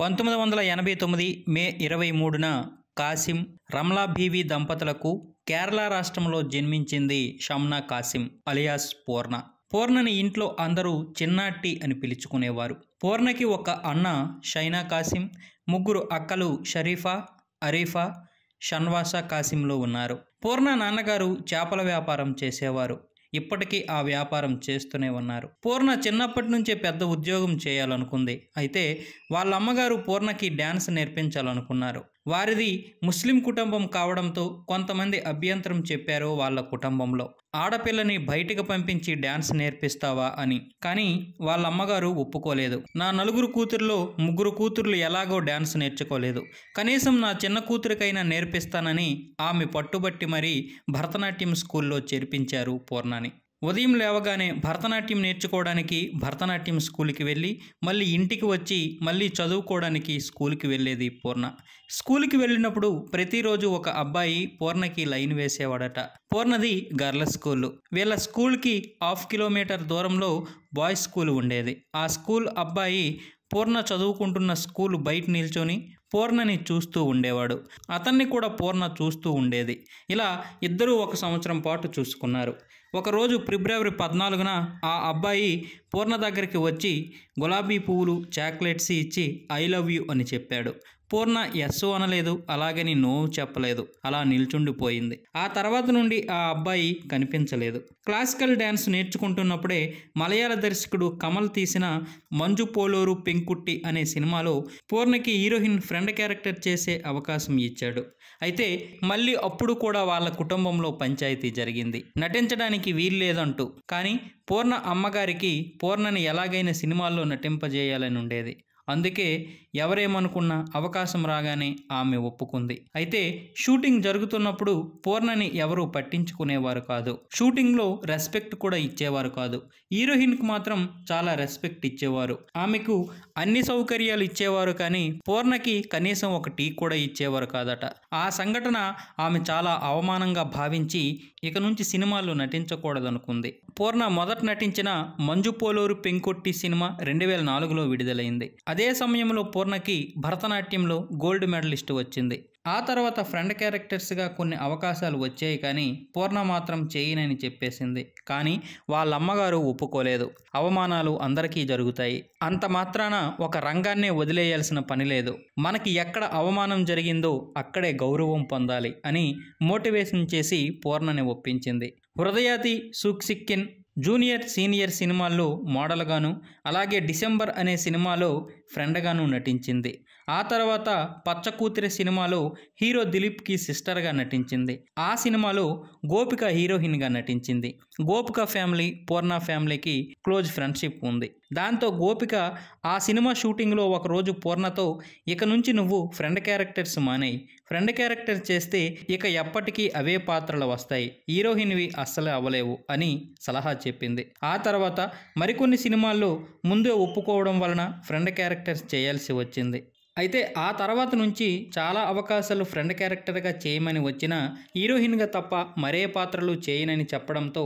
పంతొమ్మిది వందల ఎనభై తొమ్మిది మే ఇరవై మూడున కాసిం రమ్లా బీవి దంపతులకు కేరళ రాష్ట్రంలో జన్మించింది షమ్నా కాసిం అలియాస్ పూర్ణ పూర్ణని ఇంట్లో అందరూ చిన్నాటి అని పిలుచుకునేవారు పూర్ణకి ఒక అన్న షైనా కాసిం ముగ్గురు అక్కలు షరీఫా అరీఫా షన్వాసా కాసింలో ఉన్నారు పూర్ణ నాన్నగారు చేపల వ్యాపారం చేసేవారు ఇప్పటికీ ఆ వ్యాపారం చేస్తూనే ఉన్నారు పూర్ణ చిన్నప్పటి నుంచే పెద్ద ఉద్యోగం చేయాలనుకుంది అయితే వాళ్ళ అమ్మగారు పూర్ణకి డ్యాన్స్ నేర్పించాలనుకున్నారు వారిది ముస్లిం కుటుంబం కావడంతో కొంతమంది అభ్యంతరం చెప్పారు వాళ్ళ కుటుంబంలో ఆడపిల్లని బయటకు పంపించి డ్యాన్స్ నేర్పిస్తావా అని కానీ వాళ్ళ అమ్మగారు ఒప్పుకోలేదు నా నలుగురు కూతుర్లో ముగ్గురు కూతుర్లు ఎలాగో డ్యాన్స్ నేర్చుకోలేదు కనీసం నా చిన్న కూతురికైనా నేర్పిస్తానని ఆమె పట్టుబట్టి మరీ భరతనాట్యం స్కూల్లో చేర్పించారు పూర్ణాని ఉదయం లేవగానే భరతనాట్యం నేర్చుకోవడానికి భరతనాట్యం స్కూల్కి వెళ్ళి మళ్ళీ ఇంటికి వచ్చి మళ్ళీ చదువుకోవడానికి స్కూల్కి వెళ్ళేది పూర్ణ స్కూల్కి వెళ్ళినప్పుడు ప్రతిరోజు ఒక అబ్బాయి పూర్ణకి లైన్ వేసేవాడట పూర్ణది గర్ల స్కూల్ వీళ్ళ స్కూల్కి హాఫ్ కిలోమీటర్ దూరంలో బాయ్స్ స్కూల్ ఉండేది ఆ స్కూల్ అబ్బాయి పూర్ణ చదువుకుంటున్న స్కూల్ బయట నిల్చొని పూర్ణని చూస్తూ ఉండేవాడు అతన్ని కూడా పూర్ణ చూస్తూ ఉండేది ఇలా ఇద్దరూ ఒక సంవత్సరం పాటు చూసుకున్నారు ఒకరోజు ఫిబ్రవరి పద్నాలుగున ఆ అబ్బాయి పూర్ణ దగ్గరికి వచ్చి గులాబీ పువ్వులు చాక్లెట్స్ ఇచ్చి ఐ లవ్ యూ అని చెప్పాడు పూర్ణ ఎస్సు అనలేదు అలాగని నో చెప్పలేదు అలా నిల్చుండిపోయింది ఆ తర్వాత నుండి ఆ అబ్బాయి కనిపించలేదు క్లాసికల్ డ్యాన్స్ నేర్చుకుంటున్నప్పుడే మలయాళ దర్శకుడు కమల్ తీసిన మంజు పోలోరు పెంకుట్టి అనే సినిమాలో పూర్ణకి హీరోయిన్ ఫ్రెండ్ క్యారెక్టర్ చేసే అవకాశం ఇచ్చాడు అయితే మళ్ళీ అప్పుడు కూడా వాళ్ళ కుటుంబంలో పంచాయతీ జరిగింది నటించడానికి చేయడానికి వీల్లేదంటూ కానీ పూర్ణ అమ్మగారికి పూర్ణని ఎలాగైనా సినిమాల్లో నటింపజేయాలని ఉండేది అందుకే ఎవరేమనుకున్న అవకాశం రాగానే ఆమె ఒప్పుకుంది అయితే షూటింగ్ జరుగుతున్నప్పుడు పూర్ణని ఎవరూ పట్టించుకునేవారు కాదు షూటింగ్లో రెస్పెక్ట్ కూడా ఇచ్చేవారు కాదు హీరోయిన్కు మాత్రం చాలా రెస్పెక్ట్ ఇచ్చేవారు ఆమెకు అన్ని సౌకర్యాలు ఇచ్చేవారు కానీ పూర్ణకి కనీసం ఒక టీ కూడా ఇచ్చేవారు కాదట ఆ సంఘటన ఆమె చాలా అవమానంగా భావించి ఇక నుంచి సినిమాల్లో నటించకూడదనుకుంది పూర్ణ మొదట నటించిన మంజు పోలూరు పెంకొట్టి సినిమా రెండు వేల నాలుగులో విడుదలైంది అదే సమయంలో పూర్ణకి భరతనాట్యంలో గోల్డ్ మెడలిస్ట్ వచ్చింది ఆ తర్వాత ఫ్రెండ్ క్యారెక్టర్స్గా కొన్ని అవకాశాలు వచ్చాయి కానీ పూర్ణ మాత్రం చేయనని చెప్పేసింది కానీ వాళ్ళ అమ్మగారు ఒప్పుకోలేదు అవమానాలు అందరికీ జరుగుతాయి అంత మాత్రాన ఒక రంగాన్నే వదిలేయాల్సిన పని లేదు మనకి ఎక్కడ అవమానం జరిగిందో అక్కడే గౌరవం పొందాలి అని మోటివేషన్ చేసి పూర్ణని ఒప్పించింది హృదయాతి సూక్సిక్కిన్ జూనియర్ సీనియర్ సినిమాల్లో మోడల్గాను అలాగే డిసెంబర్ అనే సినిమాలో ఫ్రెండ్గాను నటించింది ఆ తర్వాత పచ్చ కూతురి సినిమాలో హీరో దిలీప్కి సిస్టర్గా నటించింది ఆ సినిమాలో గోపిక హీరోయిన్గా నటించింది గోపిక ఫ్యామిలీ పూర్ణ ఫ్యామిలీకి క్లోజ్ ఫ్రెండ్షిప్ ఉంది దాంతో గోపిక ఆ సినిమా షూటింగ్లో ఒకరోజు పూర్ణతో ఇక నుంచి నువ్వు ఫ్రెండ్ క్యారెక్టర్స్ మానేయి ఫ్రెండ్ క్యారెక్టర్ చేస్తే ఇక ఎప్పటికీ అవే పాత్రలు వస్తాయి హీరోయిన్వి అస్సలు అవ్వలేవు అని సలహా చెప్పింది ఆ తర్వాత మరికొన్ని సినిమాల్లో ముందే ఒప్పుకోవడం వలన ఫ్రెండ్ క్యారెక్టర్స్ చేయాల్సి వచ్చింది అయితే ఆ తర్వాత నుంచి చాలా అవకాశాలు ఫ్రెండ్ క్యారెక్టర్గా చేయమని వచ్చిన హీరోయిన్గా తప్ప మరే పాత్రలు చేయనని చెప్పడంతో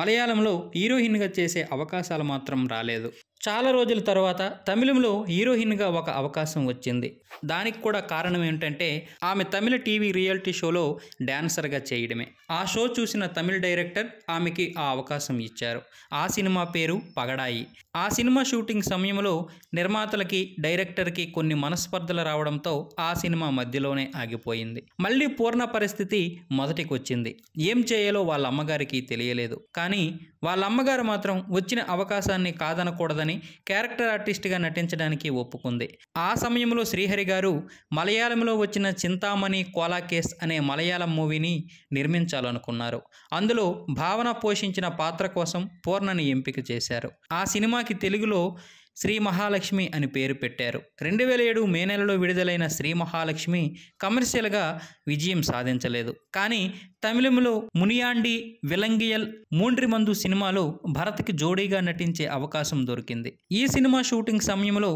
మలయాళంలో హీరోయిన్గా చేసే అవకాశాలు మాత్రం రాలేదు చాలా రోజుల తర్వాత తమిళంలో హీరోయిన్గా ఒక అవకాశం వచ్చింది దానికి కూడా కారణం ఏమిటంటే ఆమె తమిళ టీవీ రియాలిటీ షోలో డాన్సర్గా చేయడమే ఆ షో చూసిన తమిళ డైరెక్టర్ ఆమెకి ఆ అవకాశం ఇచ్చారు ఆ సినిమా పేరు పగడాయి ఆ సినిమా షూటింగ్ సమయంలో నిర్మాతలకి డైరెక్టర్కి కొన్ని మనస్పర్ధలు రావడంతో ఆ సినిమా మధ్యలోనే ఆగిపోయింది మళ్ళీ పూర్ణ పరిస్థితి మొదటికి వచ్చింది ఏం చేయాలో వాళ్ళ అమ్మగారికి తెలియలేదు కానీ వాళ్ళ అమ్మగారు మాత్రం వచ్చిన అవకాశాన్ని కాదనకూడదని క్యారెక్టర్ ఆర్టిస్ట్గా నటించడానికి ఒప్పుకుంది ఆ సమయంలో శ్రీహరి గారు మలయాళంలో వచ్చిన చింతామణి కోలా కేస్ అనే మలయాళం మూవీని నిర్మించాలనుకున్నారు అందులో భావన పోషించిన పాత్ర కోసం పూర్ణని ఎంపిక చేశారు ఆ సినిమాకి తెలుగులో శ్రీ మహాలక్ష్మి అని పేరు పెట్టారు రెండు వేల ఏడు మే నెలలో విడుదలైన శ్రీ మహాలక్ష్మి కమర్షియల్గా విజయం సాధించలేదు కానీ తమిళంలో మునియాండి విలంగియల్ మూండ్రిమందు సినిమాలో భరత్కి జోడీగా నటించే అవకాశం దొరికింది ఈ సినిమా షూటింగ్ సమయంలో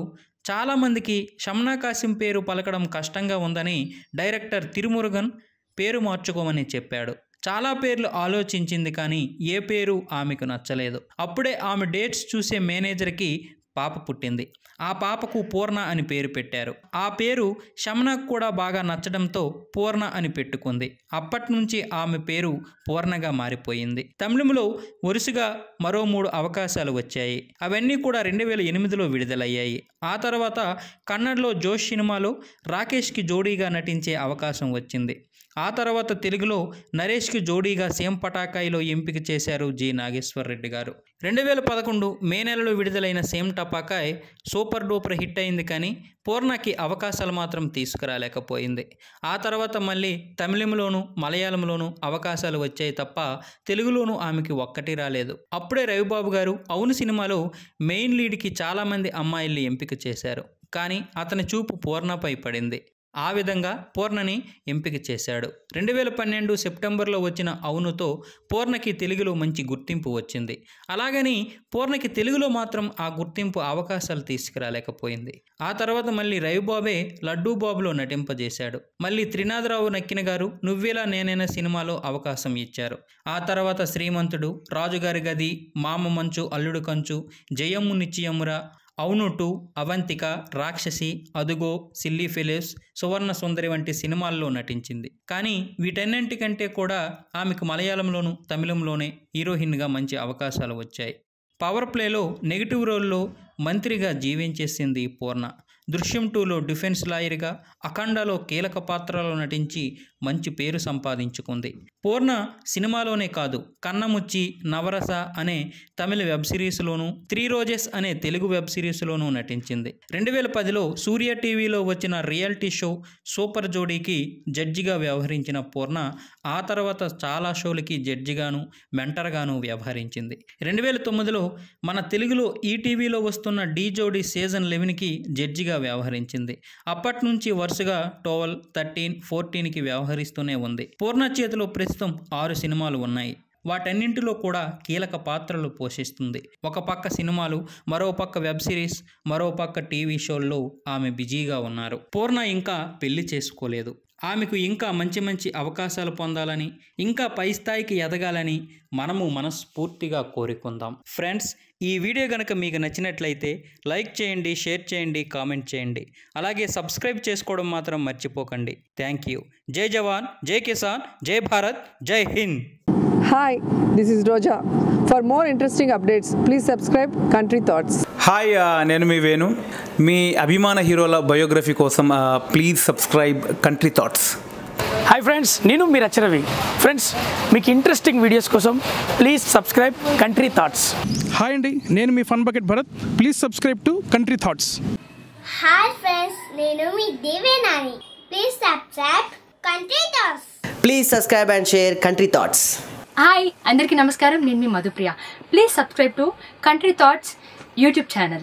చాలామందికి షమ్నా పేరు పలకడం కష్టంగా ఉందని డైరెక్టర్ తిరుమురుగన్ పేరు మార్చుకోమని చెప్పాడు చాలా పేర్లు ఆలోచించింది కానీ ఏ పేరు ఆమెకు నచ్చలేదు అప్పుడే ఆమె డేట్స్ చూసే మేనేజర్కి పాప పుట్టింది ఆ పాపకు పూర్ణ అని పేరు పెట్టారు ఆ పేరు శమనకు కూడా బాగా నచ్చడంతో పూర్ణ అని పెట్టుకుంది అప్పటి నుంచి ఆమె పేరు పూర్ణగా మారిపోయింది తమిళంలో వరుసగా మరో మూడు అవకాశాలు వచ్చాయి అవన్నీ కూడా రెండు వేల ఎనిమిదిలో విడుదలయ్యాయి ఆ తర్వాత కన్నడలో జోష్ సినిమాలో రాకేష్కి జోడీగా నటించే అవకాశం వచ్చింది ఆ తర్వాత తెలుగులో నరేష్కి జోడీగా సీఎం పటాకాయిలో ఎంపిక చేశారు జి రెడ్డి గారు రెండు వేల పదకొండు మే నెలలో విడుదలైన Seema Tapakai super duper hit అయింది కానీ పూర్ణకి అవకాశాలు మాత్రం తీసుకురాలేకపోయింది ఆ తర్వాత మళ్ళీ తమిళంలోనూ మలయాళంలోనూ అవకాశాలు వచ్చాయి తప్ప తెలుగులోనూ ఆమెకి ఒక్కటి రాలేదు అప్పుడే రవిబాబు గారు అవును సినిమాలో మెయిన్ లీడ్కి చాలామంది అమ్మాయిల్ని ఎంపిక చేశారు కానీ అతని చూపు పూర్ణపై పడింది ఆ విధంగా పూర్ణని ఎంపిక చేశాడు రెండు వేల పన్నెండు సెప్టెంబర్లో వచ్చిన అవునుతో పూర్ణకి తెలుగులో మంచి గుర్తింపు వచ్చింది అలాగని పూర్ణకి తెలుగులో మాత్రం ఆ గుర్తింపు అవకాశాలు తీసుకురాలేకపోయింది ఆ తర్వాత మళ్ళీ రవిబాబే లడ్డూ బాబులో నటింపజేశాడు మళ్ళీ త్రినాథరావు నక్కిన గారు నువ్వేలా నేనైనా సినిమాలో అవకాశం ఇచ్చారు ఆ తర్వాత శ్రీమంతుడు రాజుగారి గది మామ మంచు అల్లుడు కంచు జయమ్ము నిశ్చయమురా అవును అవంతిక రాక్షసి అదుగో సిల్లీ ఫిలిప్స్ సువర్ణ సుందరి వంటి సినిమాల్లో నటించింది కానీ వీటన్నింటికంటే కూడా ఆమెకు మలయాళంలోను తమిళంలోనే హీరోయిన్గా మంచి అవకాశాలు వచ్చాయి పవర్ ప్లేలో నెగిటివ్ రోల్లో మంత్రిగా జీవించేసింది పూర్ణ దృశ్యం టూలో డిఫెన్స్ లాయర్గా అఖండలో కీలక పాత్రలో నటించి మంచి పేరు సంపాదించుకుంది పూర్ణ సినిమాలోనే కాదు కన్నముచ్చి నవరస అనే తమిళ వెబ్ సిరీస్లోనూ త్రీ రోజెస్ అనే తెలుగు వెబ్ సిరీస్లోనూ నటించింది రెండు వేల పదిలో సూర్య టీవీలో వచ్చిన రియాలిటీ షో సూపర్ జోడీకి జడ్జిగా వ్యవహరించిన పూర్ణ ఆ తర్వాత చాలా షోలకి జడ్జిగాను మెంటర్గాను వ్యవహరించింది రెండు వేల తొమ్మిదిలో మన తెలుగులో ఈటీవీలో వస్తున్న డీ జోడీ సీజన్ లెవెన్కి జడ్జిగా వ్యవహరించింది అప్పటి నుంచి వరుసగా టోవల్ థర్టీన్ ఫోర్టీన్కి వ్యవహరిస్తూనే ఉంది పూర్ణ చేతిలో ప్రస్తుతం ఆరు సినిమాలు ఉన్నాయి వాటన్నింటిలో కూడా కీలక పాత్రలు పోషిస్తుంది ఒక పక్క సినిమాలు మరో పక్క వెబ్ సిరీస్ మరో పక్క టీవీ షోల్లో ఆమె బిజీగా ఉన్నారు పూర్ణ ఇంకా పెళ్లి చేసుకోలేదు ఆమెకు ఇంకా మంచి మంచి అవకాశాలు పొందాలని ఇంకా పై స్థాయికి ఎదగాలని మనము మనస్ఫూర్తిగా కోరుకుందాం ఫ్రెండ్స్ ఈ వీడియో కనుక మీకు నచ్చినట్లయితే లైక్ చేయండి షేర్ చేయండి కామెంట్ చేయండి అలాగే సబ్స్క్రైబ్ చేసుకోవడం మాత్రం మర్చిపోకండి థ్యాంక్ యూ జై జవాన్ జై కిసాన్ జై భారత్ జై Hind hi this is Roja for more interesting updates please subscribe country thoughts hi నేను మీ వేణు మీ అభిమాన హీరోల బయోగ్రఫీ కోసం please subscribe country thoughts hi friends నేను మీ రచరవి ఫ్రెండ్స్ మీకు ఇంట్రెస్టింగ్ వీడియోస్ కోసం please subscribe country thoughts hi అండి నేను మీ fun bucket Bharath please subscribe to country thoughts hi friends నేను మీ Devenani please subscribe country thoughts please subscribe and share country thoughts hi అందరికీ నమస్కారం నేను మీ Madhupriya please subscribe to country thoughts YouTube channel